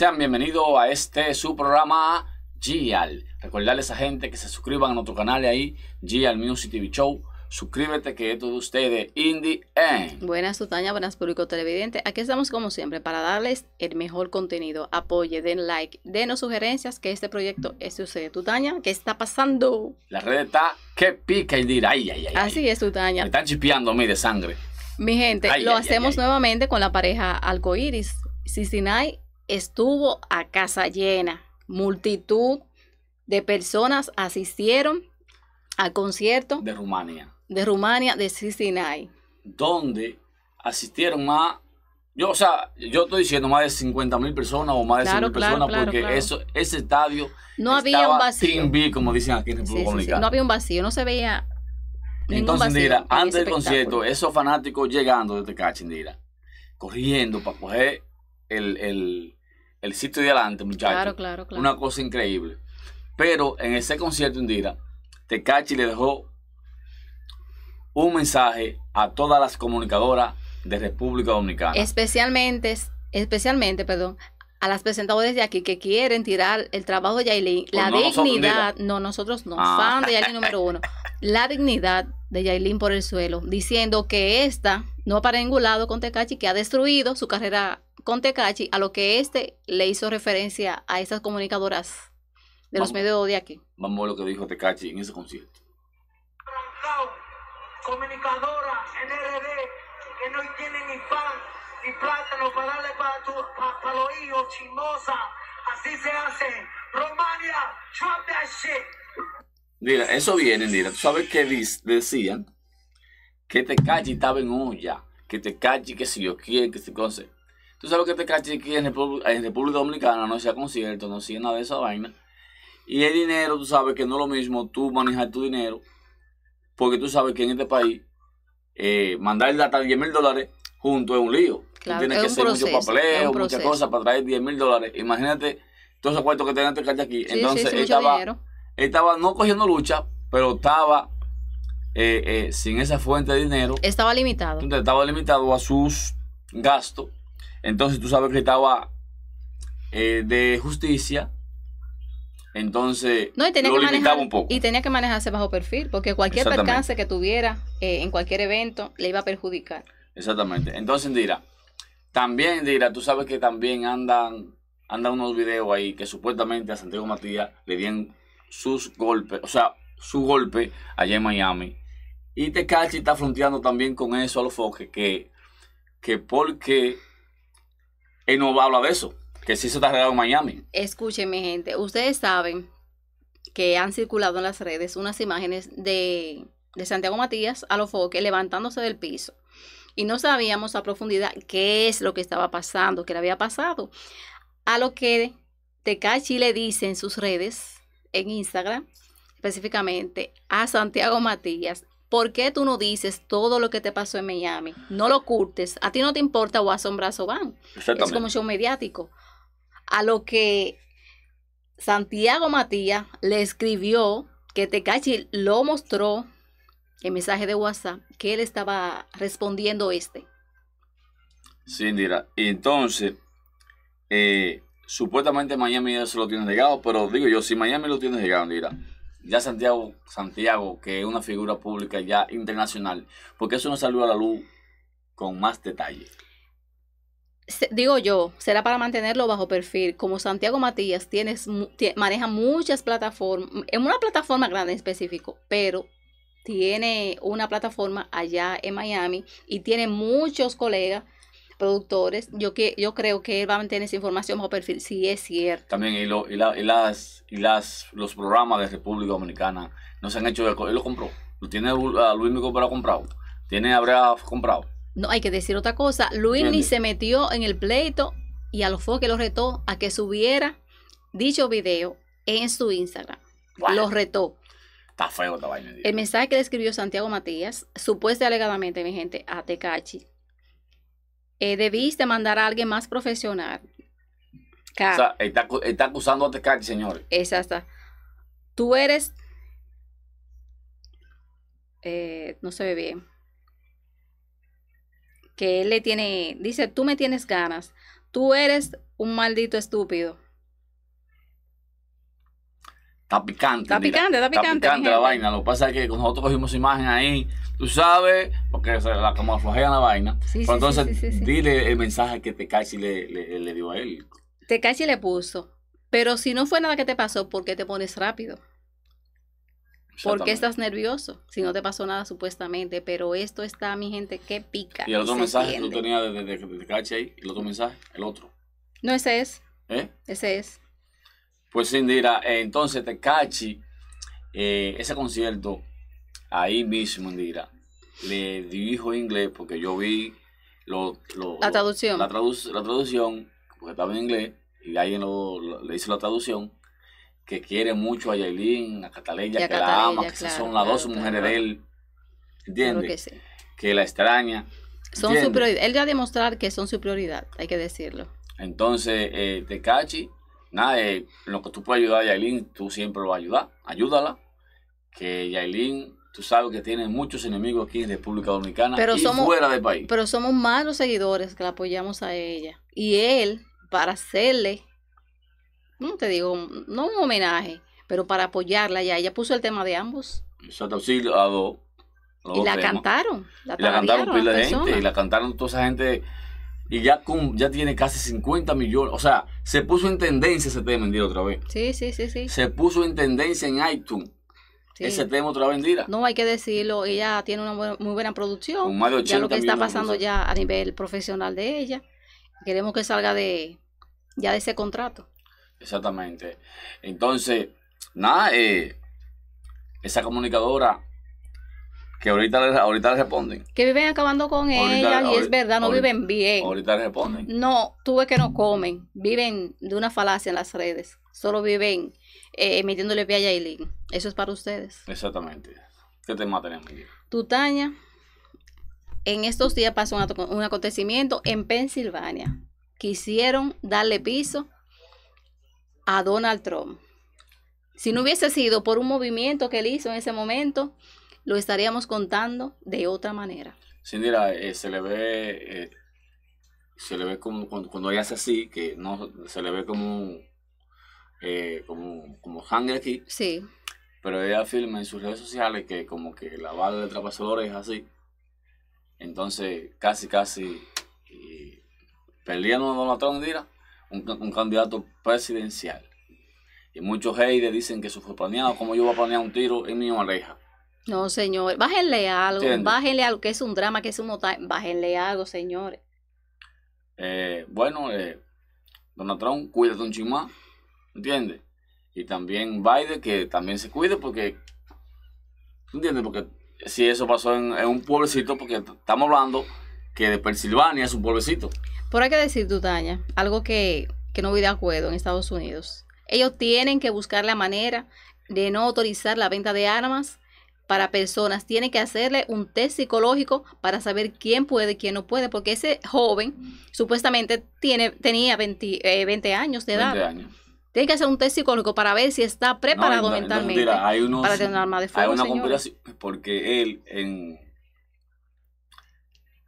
Sean bienvenidos a este su programa Gial. Recordarles a gente que se suscriban a nuestro canal ahí, Gial Music TV Show. Suscríbete que esto de ustedes, Indie Buenas, Tutaña, buenas, público televidente. Aquí estamos como siempre para darles el mejor contenido. Apoye, den like, denos sugerencias que este proyecto es de Tutaña, ¿qué está pasando? La red está que pica, y Ay, ay, ay. Así es, Tutaña. Me están chipeando a mí de sangre. Mi gente, lo hacemos nuevamente con la pareja Alcoiris, Sisinay estuvo a casa llena. Multitud de personas asistieron al concierto de Rumania. De Rumania, de Cincinnati. Donde asistieron más, yo, o sea, yo estoy diciendo más de 50 mil personas o más de 100 personas porque Eso, ese estadio no había vacío. como dicen aquí en República No había un vacío, no se veía. Entonces, antes del concierto, esos fanáticos llegando desde Tecachi, este Indira, corriendo para coger el, el sitio de adelante, muchachos. Claro, claro, claro. Una cosa increíble. Pero en ese concierto, Indira, Tecachi le dejó un mensaje a todas las comunicadoras de República Dominicana. Especialmente, especialmente, perdón, a las presentadoras de aquí que quieren tirar el trabajo de Yailin, pues la dignidad, no, nosotros no, ah. fan de Yailin número uno, la dignidad de Yailin por el suelo, diciendo que esta no ha lado con Tecachi, que ha destruido su carrera con Tecachi a lo que este le hizo referencia a esas comunicadoras de los medios de aquí. Vamos a lo que dijo Tecachi en ese concierto. Comunicadora Mira, eso viene, mira. Tú sabes que decían que Tecachi estaba en olla, que Tecachi, que si yo quiero que si cose. Tú sabes que este cachiqui en, en República Dominicana no sea concierto, no hacía nada de esa vaina. Y el dinero, tú sabes que no es lo mismo tú manejar tu dinero, porque tú sabes que en este país eh, mandar mandar de 10 mil dólares junto es un lío. tiene que ser muchos mucho papeleo, muchas cosas para traer 10 mil dólares. Imagínate todos esos cuartos que tenían este aquí. Entonces estaba, no cogiendo lucha, pero estaba eh, eh, sin esa fuente de dinero. Estaba limitado. Entonces estaba limitado a sus gastos entonces tú sabes que estaba eh, de justicia. Entonces, no, tenía lo que un poco. Y tenía que manejarse bajo perfil, porque cualquier percance que tuviera eh, en cualquier evento le iba a perjudicar. Exactamente. Entonces, Indira, también, Indira, tú sabes que también andan, andan unos videos ahí que supuestamente a Santiago Matías le dieron sus golpes, o sea, su golpe allá en Miami. Y Tecachi está fronteando también con eso a los foques, que, que porque él no hablar de eso, que sí se está arreglado en Miami. Escúchenme, gente, ustedes saben que han circulado en las redes unas imágenes de, de Santiago Matías a los foques levantándose del piso. Y no sabíamos a profundidad qué es lo que estaba pasando, qué le había pasado. A lo que Tecachi le dice en sus redes, en Instagram específicamente, a Santiago Matías, ¿Por qué tú no dices todo lo que te pasó en Miami? No lo ocultes. A ti no te importa o Brazo van. Es como show mediático. A lo que Santiago Matías le escribió que Tecachi lo mostró el mensaje de WhatsApp que él estaba respondiendo este. Sí, mira. entonces, eh, supuestamente Miami ya se lo tiene negado, pero digo yo, si Miami lo tiene negado, mira ya Santiago, Santiago, que es una figura pública ya internacional, porque eso no salió a la luz con más detalle. Digo yo, será para mantenerlo bajo perfil. Como Santiago Matías tienes, maneja muchas plataformas, en una plataforma grande en específico, pero tiene una plataforma allá en Miami y tiene muchos colegas productores, yo, que, yo creo que él va a mantener esa información bajo perfil, si es cierto. También y, las, y las, los programas de República Dominicana no se han hecho, él lo compró, lo tiene a Luis Mico para comprado, tiene habrá comprado. No, hay que decir otra cosa, Luis se metió en el pleito y a los que lo retó a que subiera dicho video en su Instagram. lo retó. Está feo esta vaina. El mensaje que le escribió Santiago Matías, supuestamente alegadamente, mi gente, a Tecachi, eh, debiste mandar a alguien más profesional. O sea, está, está acusando a este señores. Exacto. Tú eres. Eh, no se ve bien. Que él le tiene. Dice, tú me tienes ganas. Tú eres un maldito estúpido. Está picante. Está picante, está picante. Está picante la vaina. Lo pasa es que nosotros cogimos imagen ahí, tú sabes, porque la como la vaina. entonces, dile el mensaje que Tecachi le, le, le dio a él. Tecachi le puso. Pero si no fue nada que te pasó, ¿por qué te pones rápido? ¿Por qué estás nervioso? Si no te pasó nada supuestamente, pero esto está, mi gente, que pica. ¿Y el otro mensaje que tú tenías de, Tecachi ahí? ¿El otro mensaje? ¿El otro? No, ese es. ¿Eh? Ese es. Pues Indira, entonces Tecachi, eh, ese concierto, ahí mismo Indira, le dijo inglés porque yo vi la traducción. La, traducción, porque estaba en inglés, y alguien le hizo la traducción, que quiere mucho a Yailin, a Cataleya, que la ama, que son las dos mujeres de él, ¿entiendes? Que, que, la extraña. Son su prioridad. Él ya demostrar que son su prioridad, hay que decirlo. Entonces, eh, Tecachi nada, eh, lo que tú puedes ayudar a Yailin, tú siempre lo vas a ayudar. Ayúdala. Que Yailin, tú sabes que tiene muchos enemigos aquí en República Dominicana y fuera del país. Pero somos malos seguidores que la apoyamos a ella. Y él, para hacerle, no te digo, no un homenaje, pero para apoyarla ya, ella puso el tema de ambos. y la cantaron. y la gente. Y la cantaron toda esa gente y ya, ya tiene casi 50 millones. O sea, se puso en tendencia ese tema en otra vez. Sí, sí, sí, sí. Se puso en tendencia en iTunes. Ese tema otra vez No, hay que decirlo, ella tiene una muy buena producción. ya lo que está pasando ya a nivel profesional de ella. Queremos que salga de ya de ese contrato. Exactamente. Entonces, nada, eh, esa comunicadora que ahorita ahorita responden. Que viven acabando con ellas y es verdad, no viven bien. Ahorita responden. No, tuve que no comen, viven de una falacia en las redes, solo viven eh, metiéndole pie a Eso es para ustedes. Exactamente. ¿Qué tema tenemos? Tutaña, en estos días pasó un acontecimiento en Pensilvania. Quisieron darle piso a Donald Trump. Si no hubiese sido por un movimiento que él hizo en ese momento, lo estaríamos contando de otra manera. Sí, mira, eh, se le ve, eh, se le ve como cuando, ella hace así, que no, se le ve como, eh, como, como sangre aquí. Sí. Pero ella afirma en sus redes sociales que como que la bala de trapesador es así. Entonces, casi, casi, perdiendo a Donald Trump, un, candidato presidencial. Y muchos haters dicen que eso fue planeado, como yo voy a planear un tiro en mi oreja. No, señor, bájenle algo, bájenle algo, que es un drama, que es un motor, bájenle algo, señores. Eh, bueno, eh, Donald Trump, cuídate un chimá, ¿entiendes? Y también Biden, que también se cuide, porque, ¿entiendes? Porque si eso pasó en, un pueblecito, porque estamos hablando que de Pensilvania es un pueblecito. Por hay que decir, Tutaña, algo que, que no voy de acuerdo en Estados Unidos. Ellos tienen que buscar la manera de no autorizar la venta de armas para personas. Tiene que hacerle un test psicológico para saber quién puede, y quién no puede, porque ese joven supuestamente tiene, tenía 20, eh, años de edad. Tiene que hacer un test psicológico para ver si está preparado mentalmente para tener un arma de fuego. Hay una conspiración, porque él, en,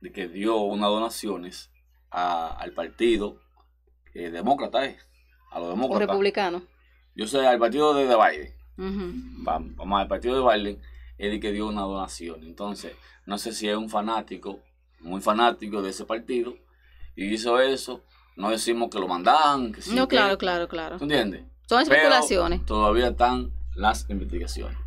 de que dio unas donaciones al partido eh, demócrata, eh, a los demócratas. republicanos. Yo sé, al partido de, baile Biden. vamos, al partido de Biden él que dio una donación. Entonces, no sé si es un fanático, muy fanático de ese partido, y hizo eso. No decimos que lo mandaban. Que no, claro, claro, claro. ¿Tú entiendes? Son especulaciones. todavía están las investigaciones.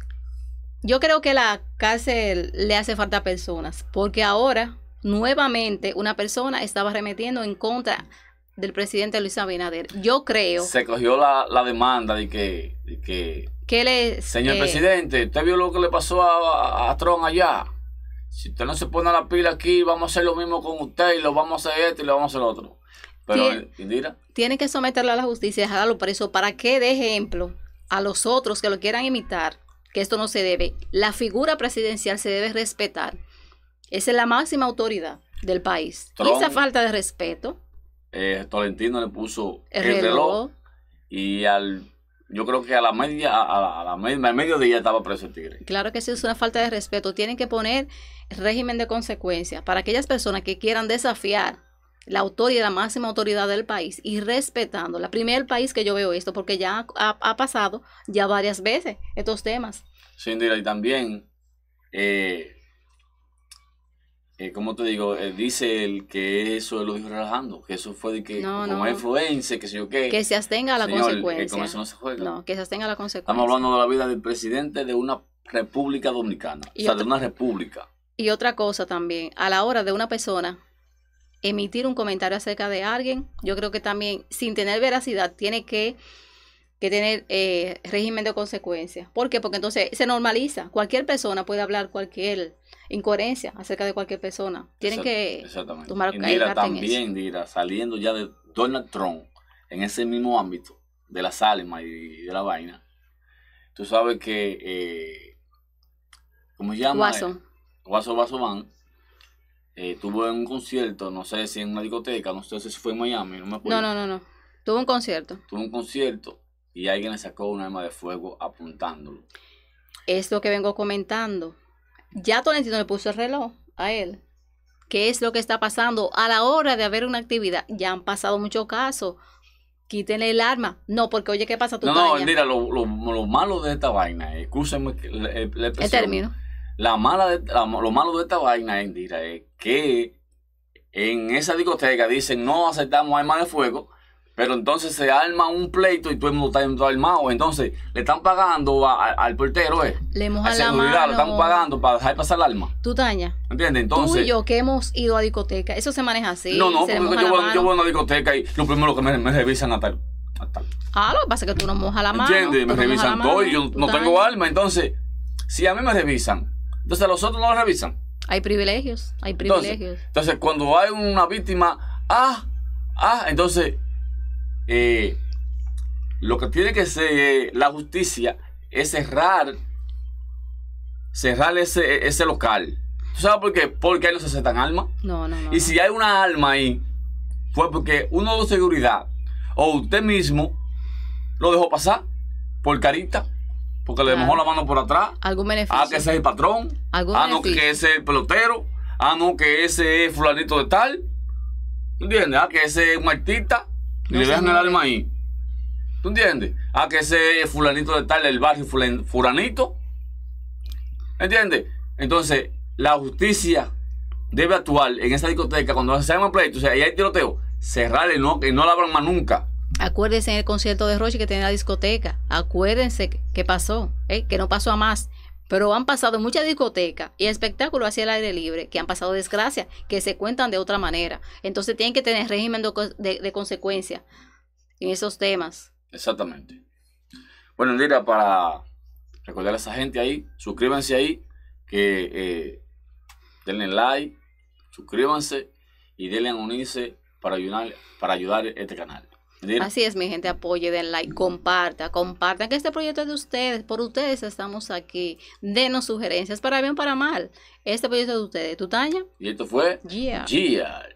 Yo creo que la cárcel le hace falta personas, porque ahora nuevamente una persona estaba remetiendo en contra del presidente Luis Abinader. Yo creo. Se cogió la, demanda de que, de que le, Señor eh, presidente, ¿usted vio lo que le pasó a, allá? Si usted no se pone a la pila aquí, vamos a hacer lo mismo con usted y lo vamos a hacer esto y lo vamos a hacer otro. Pero, tiene, eh, Indira. Tiene que someterlo a la justicia y dejarlo preso para que de ejemplo a los otros que lo quieran imitar, que esto no se debe. La figura presidencial se debe respetar. Esa es la máxima autoridad del país. y esa falta de respeto. Eh, Tolentino le puso el, reloj y al yo creo que a la media, a la, media, mediodía estaba preso tigre. Claro que sí, es una falta de respeto. Tienen que poner régimen de consecuencias para aquellas personas que quieran desafiar la autoridad, la máxima autoridad del país y respetando. La primer país que yo veo esto, porque ya ha, ha pasado ya varias veces estos temas. Sí, y también eh, eh, como te digo, eh, dice el que eso lo dijo relajando, que eso fue de que como influencia que yo qué. Que se abstenga a la consecuencia. eso no se juega. No, que se abstenga a la consecuencia. Estamos hablando de la vida del presidente de una república dominicana, o sea, de una república. Y otra cosa también, a la hora de una persona emitir un comentario acerca de alguien, yo creo que también, sin tener veracidad, tiene que tener eh, régimen de consecuencias. ¿Por qué? Porque entonces se normaliza. Cualquier persona puede hablar cualquier incoherencia acerca de cualquier persona. Tienen que tomar Mira, también, dirá saliendo ya de Donald Trump, en ese mismo ámbito de la Salma y de la vaina, tú sabes que, eh, ¿cómo se llama? Guaso. Eh, Guaso Guaso eh, tuvo en un concierto, no sé si en una discoteca, no sé si fue en Miami, no me acuerdo. No, no, no, no. Tuvo un concierto. Tuvo un concierto y alguien le sacó un arma de fuego apuntándolo. Esto que vengo comentando. Ya Tolentino le puso el reloj a él. ¿Qué es lo que está pasando? A la hora de haber una actividad, ya han pasado muchos casos. Quítenle el arma. No, porque oye, ¿qué pasa? Tú no, no, lo, malo de esta vaina, eh, escúchame la, eh, el término. mala de, lo malo de esta vaina, Indira, es que en esa discoteca dicen no aceptamos armas de fuego pero entonces se arma un pleito y todo el mundo está armado. Entonces, le están pagando al portero, ¿eh? Le mojan la mano. Le están pagando para dejar pasar el alma. Tú, Taña. ¿Entiendes? Entonces. Tú y yo que hemos ido a discoteca. Eso se maneja así. No, no, yo, voy a una discoteca y lo primero que me, revisan a tal, a tal. Ah, lo que pasa es que tú no mojas la mano. entiende Me revisan todo y yo no tengo alma. Entonces, si a mí me revisan, entonces a los otros no me revisan. Hay privilegios, hay privilegios. entonces cuando hay una víctima, ah, ah, entonces eh, lo que tiene que ser eh, la justicia es cerrar, cerrar e, ese, local. ¿Tú sabes por qué? Porque ahí no se aceptan almas. No, no, no. Y si hay una alma ahí, fue porque uno de seguridad o usted mismo lo dejó pasar por carita. Porque le dejó la mano por atrás. Algún ah, beneficio. Ah, que ese es el patrón. ah, no, que ese es el pelotero. Ah, no, que ese es fulanito de tal. ¿Entiendes? Ah, que ese es un artista. Y le dejan el alma ahí. ¿Tú entiendes? A que ese fulanito de tal el barrio, fulanito. ¿Entiendes? Entonces, la justicia debe actuar en esa discoteca cuando se un pleito, o sea, ahí hay tiroteo, cerrarle, no, que no la abran más nunca. Acuérdense en el concierto de Roche que tenía la discoteca. Acuérdense qué pasó, ¿eh? que no pasó a más. Pero han pasado muchas discotecas y espectáculos hacia el aire libre que han pasado desgracias, que se cuentan de otra manera. Entonces tienen que tener régimen de, consecuencia en esos temas. Exactamente. Bueno, mira para recordar a esa gente ahí, suscríbanse ahí, que eh, denle like, suscríbanse y denle a unirse para ayudar, para ayudar este canal. Así es, mi gente, apoye, den like, comparta, compartan que este proyecto es de ustedes, por ustedes estamos aquí. Denos sugerencias para bien para mal. Este proyecto es de ustedes, ¿tu Y esto fue Gia. Gia.